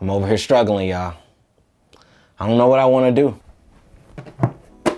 I'm over here struggling, y'all. I don't know what I want to do.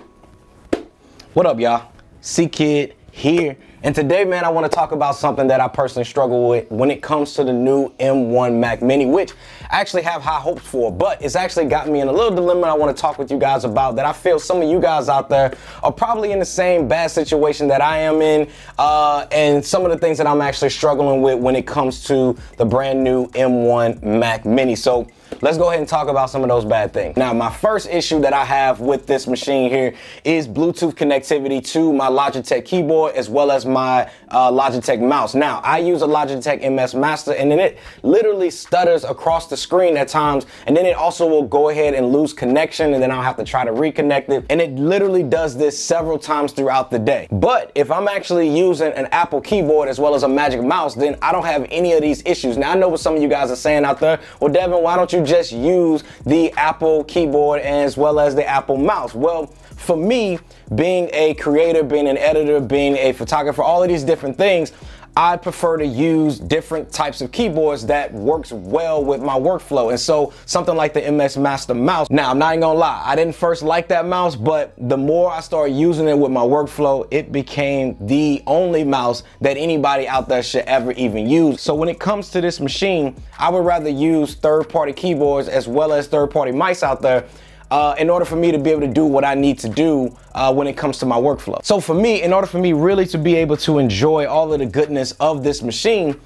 What up, y'all? C Kid here and today, man, I want to talk about something that I personally struggle with when it comes to the new M1 Mac Mini, which I actually have high hopes for, but it's actually got me in a little dilemma I want to talk with you guys about that I feel some of you guys out there are probably in the same bad situation that I am in, uh, and some of the things that I'm actually struggling with when it comes to the brand new M1 Mac Mini. So let's go ahead and talk about some of those bad things. Now, my first issue that I have with this machine here is Bluetooth connectivity to my Logitech keyboard as well as my uh, Logitech mouse. Now, I use a Logitech MS Master and then it literally stutters across the screen at times and then it also will go ahead and lose connection and then I'll have to try to reconnect it. And it literally does this several times throughout the day. But if I'm actually using an Apple keyboard as well as a Magic Mouse, then I don't have any of these issues. Now, I know what some of you guys are saying out there, well, Devin, why don't you just use the Apple keyboard as well as the Apple mouse? Well, for me, being a creator, being an editor, being a photographer, all of these different things, I prefer to use different types of keyboards that works well with my workflow. And so something like the MS Master mouse. Now, I'm not even gonna lie, I didn't first like that mouse, but the more I started using it with my workflow, it became the only mouse that anybody out there should ever even use. So when it comes to this machine, I would rather use third-party keyboards as well as third-party mice out there uh, in order for me to be able to do what I need to do uh, when it comes to my workflow. So for me, in order for me really to be able to enjoy all of the goodness of this machine,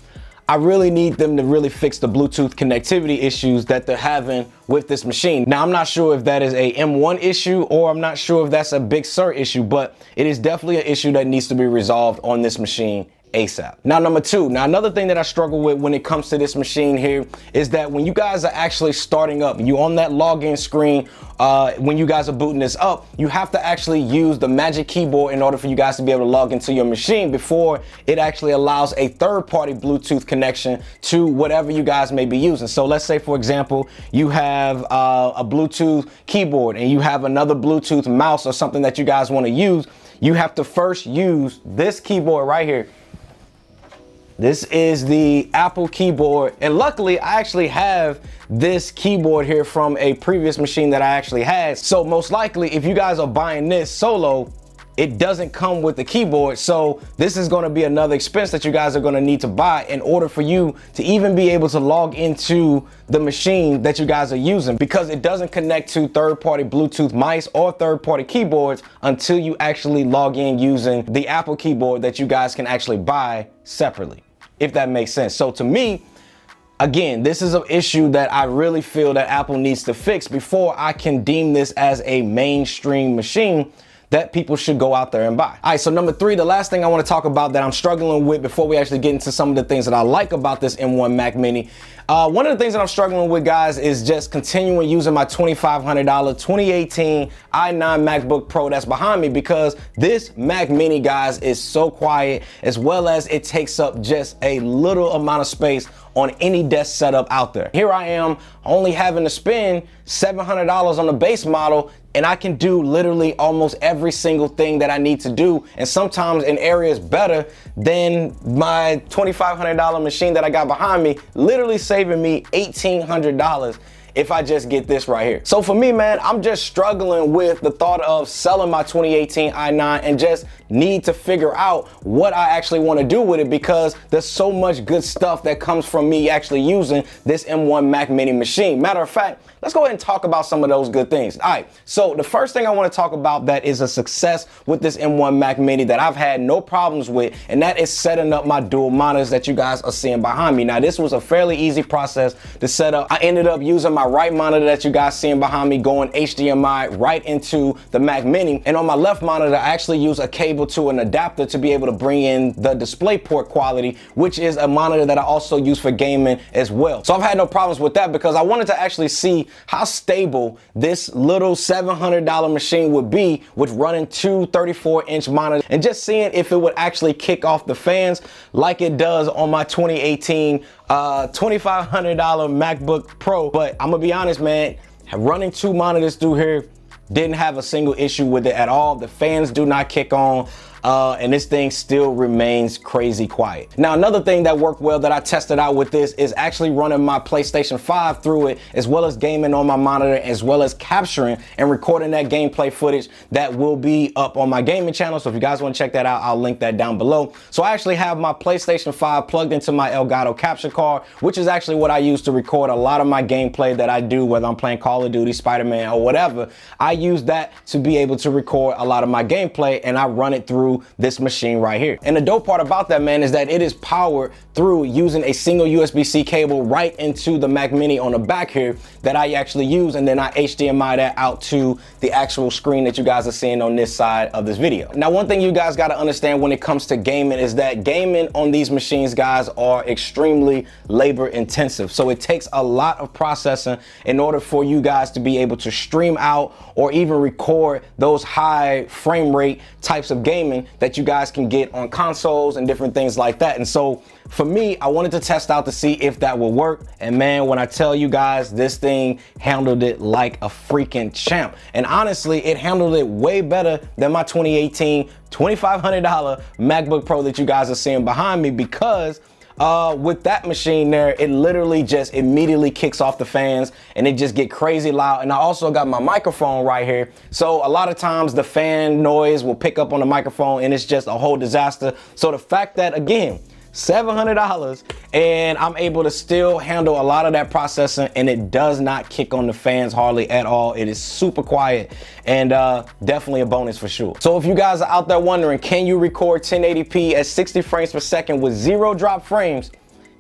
I really need them to really fix the Bluetooth connectivity issues that they're having with this machine. Now, I'm not sure if that is a M1 issue or I'm not sure if that's a Big Sur issue, but it is definitely an issue that needs to be resolved on this machine ASAP. Now, number two, now another thing that I struggle with when it comes to this machine here is that when you guys are actually starting up, you on that login screen, uh, when you guys are booting this up, you have to actually use the magic keyboard in order for you guys to be able to log into your machine before it actually allows a third party Bluetooth connection to whatever you guys may be using. So let's say for example, you have uh, a Bluetooth keyboard and you have another Bluetooth mouse or something that you guys wanna use, you have to first use this keyboard right here this is the Apple keyboard. And luckily, I actually have this keyboard here from a previous machine that I actually had. So most likely, if you guys are buying this solo, it doesn't come with the keyboard. So this is gonna be another expense that you guys are gonna need to buy in order for you to even be able to log into the machine that you guys are using because it doesn't connect to third-party Bluetooth mice or third-party keyboards until you actually log in using the Apple keyboard that you guys can actually buy separately if that makes sense. So to me, again, this is an issue that I really feel that Apple needs to fix before I can deem this as a mainstream machine that people should go out there and buy. All right, so number three, the last thing I wanna talk about that I'm struggling with before we actually get into some of the things that I like about this M1 Mac Mini uh, one of the things that I'm struggling with, guys, is just continuing using my $2,500 2018 i9 MacBook Pro that's behind me because this Mac Mini, guys, is so quiet as well as it takes up just a little amount of space on any desk setup out there. Here I am only having to spend $700 on the base model and I can do literally almost every single thing that I need to do and sometimes in areas better than my $2,500 machine that I got behind me literally saving me $1,800 if I just get this right here. So for me, man, I'm just struggling with the thought of selling my 2018 i9 and just need to figure out what I actually want to do with it because there's so much good stuff that comes from me actually using this M1 Mac Mini machine. Matter of fact, let's go ahead and talk about some of those good things. All right, so the first thing I want to talk about that is a success with this M1 Mac Mini that I've had no problems with, and that is setting up my dual monitors that you guys are seeing behind me. Now, this was a fairly easy process to set up. I ended up using my my right monitor that you guys seeing behind me going HDMI right into the Mac Mini. And on my left monitor, I actually use a cable to an adapter to be able to bring in the display port quality, which is a monitor that I also use for gaming as well. So I've had no problems with that because I wanted to actually see how stable this little $700 machine would be with running two 34 inch monitors and just seeing if it would actually kick off the fans like it does on my 2018 uh, $2,500 MacBook Pro. But I'm gonna be honest, man, running two monitors through here, didn't have a single issue with it at all. The fans do not kick on uh, and this thing still remains crazy quiet. Now, another thing that worked well that I tested out with this is actually running my PlayStation 5 through it, as well as gaming on my monitor, as well as capturing and recording that gameplay footage that will be up on my gaming channel. So if you guys wanna check that out, I'll link that down below. So I actually have my PlayStation 5 plugged into my Elgato capture card, which is actually what I use to record a lot of my gameplay that I do, whether I'm playing Call of Duty, Spider-Man, or whatever. I use that to be able to record a lot of my gameplay and I run it through through this machine right here. And the dope part about that, man, is that it is powered through using a single USB-C cable right into the Mac Mini on the back here that I actually use. And then I HDMI that out to the actual screen that you guys are seeing on this side of this video. Now, one thing you guys got to understand when it comes to gaming is that gaming on these machines, guys, are extremely labor intensive. So it takes a lot of processing in order for you guys to be able to stream out or even record those high frame rate types of gaming that you guys can get on consoles and different things like that. And so for me, I wanted to test out to see if that would work. And man, when I tell you guys, this thing handled it like a freaking champ. And honestly, it handled it way better than my 2018 $2,500 MacBook Pro that you guys are seeing behind me because uh, with that machine there, it literally just immediately kicks off the fans and it just get crazy loud. And I also got my microphone right here. So a lot of times the fan noise will pick up on the microphone and it's just a whole disaster. So the fact that again, $700 and I'm able to still handle a lot of that processing and it does not kick on the fans hardly at all. It is super quiet and uh, definitely a bonus for sure. So if you guys are out there wondering, can you record 1080p at 60 frames per second with zero drop frames?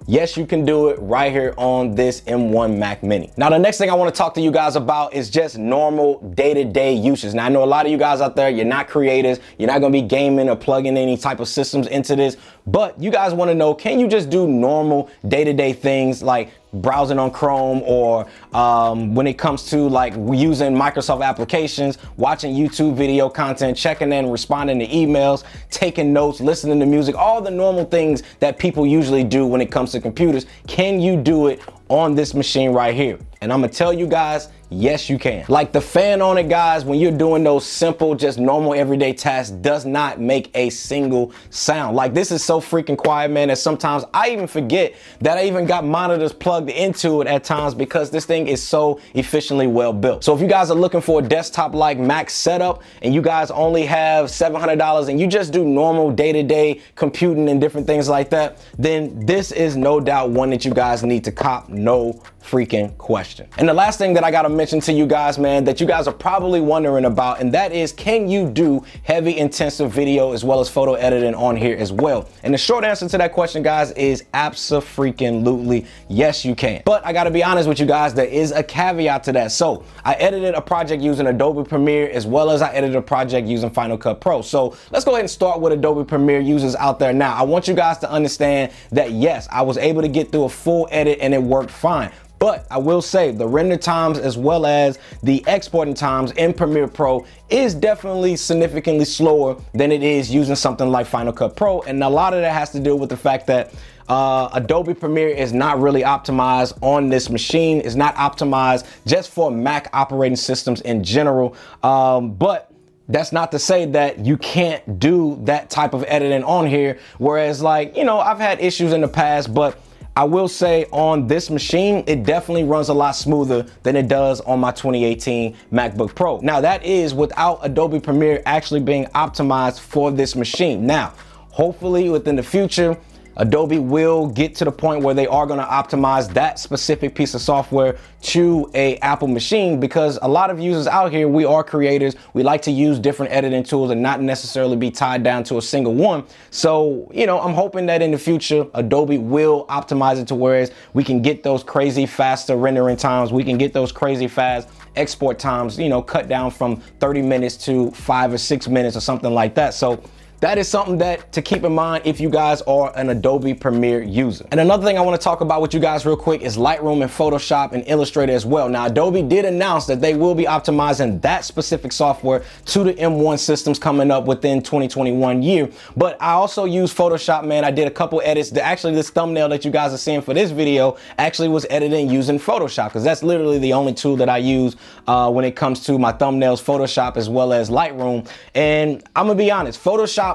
Yes, you can do it right here on this M1 Mac Mini. Now, the next thing I wanna talk to you guys about is just normal day-to-day -day uses. Now, I know a lot of you guys out there, you're not creators, you're not gonna be gaming or plugging any type of systems into this, but you guys wanna know, can you just do normal day-to-day -day things like browsing on Chrome or um, when it comes to like using Microsoft applications, watching YouTube video content, checking in, responding to emails, taking notes, listening to music, all the normal things that people usually do when it comes to computers. Can you do it on this machine right here? And I'm gonna tell you guys, Yes, you can. Like the fan on it, guys, when you're doing those simple, just normal everyday tasks, does not make a single sound. Like this is so freaking quiet, man, that sometimes I even forget that I even got monitors plugged into it at times because this thing is so efficiently well built. So if you guys are looking for a desktop-like Mac setup and you guys only have $700 and you just do normal day-to-day -day computing and different things like that, then this is no doubt one that you guys need to cop no freaking question. And the last thing that I gotta mention to you guys, man, that you guys are probably wondering about, and that is can you do heavy intensive video as well as photo editing on here as well? And the short answer to that question, guys, is absolutely yes, you can. But I gotta be honest with you guys, there is a caveat to that. So I edited a project using Adobe Premiere as well as I edited a project using Final Cut Pro. So let's go ahead and start with Adobe Premiere users out there now. I want you guys to understand that yes, I was able to get through a full edit and it worked fine but I will say the render times as well as the exporting times in Premiere Pro is definitely significantly slower than it is using something like Final Cut Pro. And a lot of that has to do with the fact that uh, Adobe Premiere is not really optimized on this machine. It's not optimized just for Mac operating systems in general. Um, but that's not to say that you can't do that type of editing on here. Whereas like, you know, I've had issues in the past, but I will say on this machine, it definitely runs a lot smoother than it does on my 2018 MacBook Pro. Now that is without Adobe Premiere actually being optimized for this machine. Now, hopefully within the future, Adobe will get to the point where they are going to optimize that specific piece of software to a Apple machine because a lot of users out here, we are creators. We like to use different editing tools and not necessarily be tied down to a single one. So, you know, I'm hoping that in the future, Adobe will optimize it to whereas we can get those crazy faster rendering times. We can get those crazy fast export times, you know, cut down from 30 minutes to five or six minutes or something like that. So that is something that to keep in mind if you guys are an Adobe Premiere user. And another thing I wanna talk about with you guys real quick is Lightroom and Photoshop and Illustrator as well. Now, Adobe did announce that they will be optimizing that specific software to the M1 systems coming up within 2021 year. But I also use Photoshop, man. I did a couple edits. Actually, this thumbnail that you guys are seeing for this video actually was edited using Photoshop because that's literally the only tool that I use uh, when it comes to my thumbnails, Photoshop, as well as Lightroom. And I'm gonna be honest, Photoshop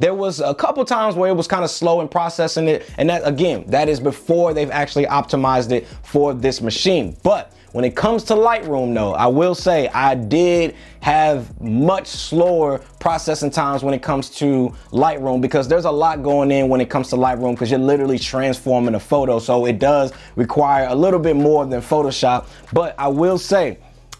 there was a couple times where it was kind of slow in processing it. And that again, that is before they've actually optimized it for this machine. But when it comes to Lightroom though, I will say I did have much slower processing times when it comes to Lightroom because there's a lot going in when it comes to Lightroom because you're literally transforming a photo. So it does require a little bit more than Photoshop. But I will say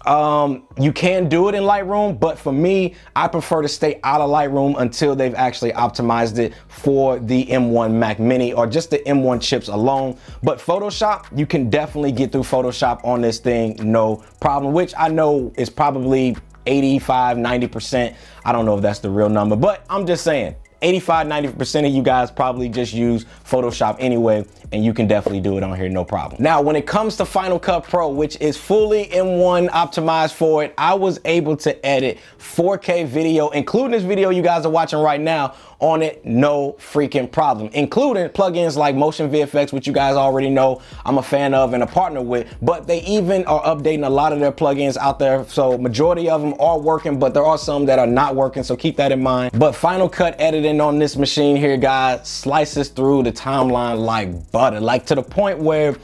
um, you can do it in Lightroom, but for me, I prefer to stay out of Lightroom until they've actually optimized it for the M1 Mac Mini or just the M1 chips alone. But Photoshop, you can definitely get through Photoshop on this thing, no problem, which I know is probably 85, 90%. I don't know if that's the real number, but I'm just saying, 85, 90% of you guys probably just use Photoshop anyway, and you can definitely do it on here, no problem. Now, when it comes to Final Cut Pro, which is fully M1 optimized for it, I was able to edit 4K video, including this video you guys are watching right now, on it, no freaking problem, including plugins like Motion VFX, which you guys already know I'm a fan of and a partner with, but they even are updating a lot of their plugins out there. So majority of them are working, but there are some that are not working. So keep that in mind. But Final Cut editing on this machine here, guys, slices through the timeline like butter, like to the point where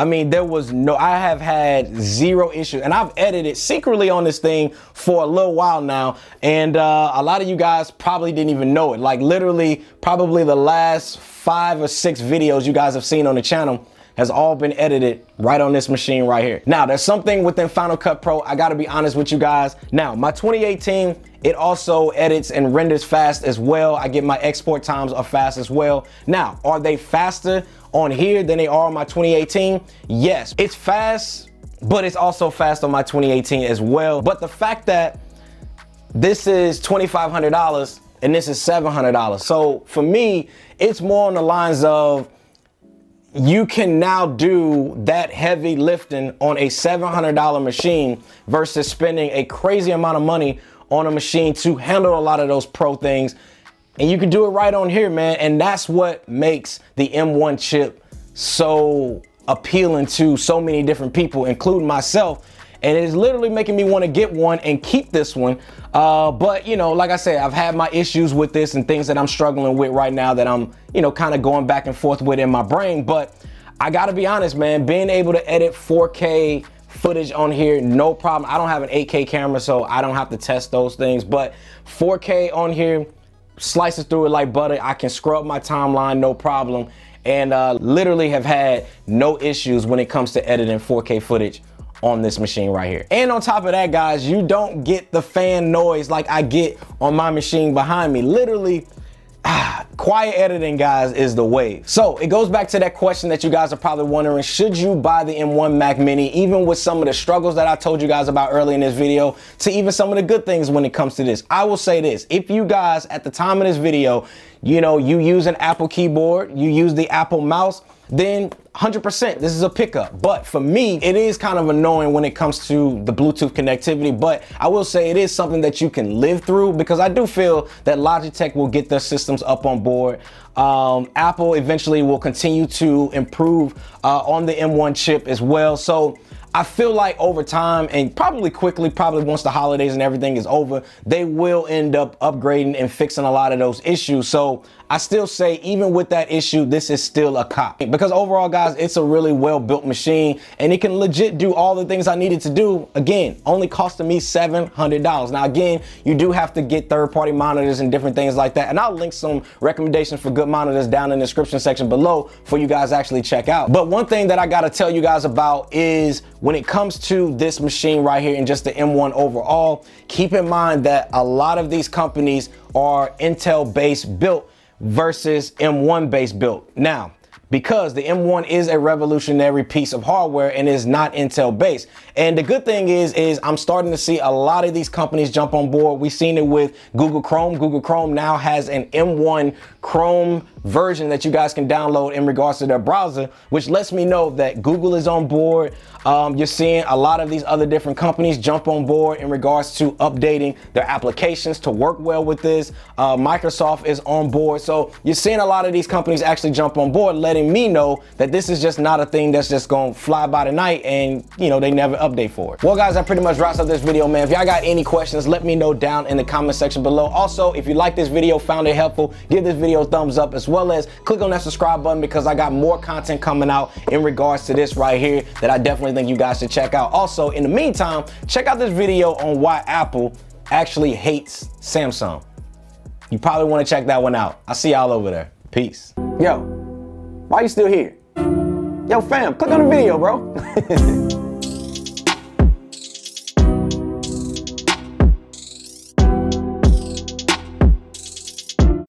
I mean, there was no, I have had zero issues. And I've edited secretly on this thing for a little while now. And uh, a lot of you guys probably didn't even know it. Like, literally, probably the last five or six videos you guys have seen on the channel has all been edited right on this machine right here. Now, there's something within Final Cut Pro, I gotta be honest with you guys. Now, my 2018, it also edits and renders fast as well. I get my export times are fast as well. Now, are they faster on here than they are on my 2018? Yes, it's fast, but it's also fast on my 2018 as well. But the fact that this is $2,500 and this is $700. So for me, it's more on the lines of you can now do that heavy lifting on a $700 machine versus spending a crazy amount of money on a machine to handle a lot of those pro things. And you can do it right on here, man. And that's what makes the M1 chip so appealing to so many different people, including myself. And it is literally making me want to get one and keep this one uh, but you know, like I said, I've had my issues with this and things that I'm struggling with right now that I'm, you know, kind of going back and forth with in my brain. But I gotta be honest, man, being able to edit 4K footage on here, no problem. I don't have an 8K camera, so I don't have to test those things. But 4K on here, slices through it like butter. I can scrub my timeline, no problem. And uh, literally have had no issues when it comes to editing 4K footage on this machine right here. And on top of that, guys, you don't get the fan noise like I get on my machine behind me. Literally, Ah, quiet editing guys is the wave so it goes back to that question that you guys are probably wondering should you buy the m1 mac mini even with some of the struggles that i told you guys about early in this video to even some of the good things when it comes to this i will say this if you guys at the time of this video you know you use an apple keyboard you use the apple mouse then 100% this is a pickup. But for me, it is kind of annoying when it comes to the Bluetooth connectivity, but I will say it is something that you can live through because I do feel that Logitech will get their systems up on board. Um, Apple eventually will continue to improve uh, on the M1 chip as well. So I feel like over time and probably quickly, probably once the holidays and everything is over, they will end up upgrading and fixing a lot of those issues. So I still say, even with that issue, this is still a cop. Because overall, guys, it's a really well-built machine and it can legit do all the things I needed to do. Again, only costing me $700. Now, again, you do have to get third-party monitors and different things like that. And I'll link some recommendations for good monitors down in the description section below for you guys actually check out. But one thing that I gotta tell you guys about is when it comes to this machine right here and just the M1 overall, keep in mind that a lot of these companies are Intel based built versus M1 base built. Now, because the M1 is a revolutionary piece of hardware and is not Intel based. And the good thing is, is I'm starting to see a lot of these companies jump on board. We've seen it with Google Chrome. Google Chrome now has an M1 Chrome version that you guys can download in regards to their browser, which lets me know that Google is on board. Um, you're seeing a lot of these other different companies jump on board in regards to updating their applications to work well with this. Uh, Microsoft is on board. So you're seeing a lot of these companies actually jump on board, letting me know that this is just not a thing that's just gonna fly by tonight and you know, they never update for it. Well guys, that pretty much wraps up this video, man. If y'all got any questions, let me know down in the comment section below. Also, if you like this video, found it helpful, give this video a thumbs up as well as click on that subscribe button because I got more content coming out in regards to this right here that I definitely think you guys should check out. Also, in the meantime, check out this video on why Apple actually hates Samsung. You probably want to check that one out. I'll see y'all over there. Peace. Yo, why you still here? Yo, fam, click on the video, bro.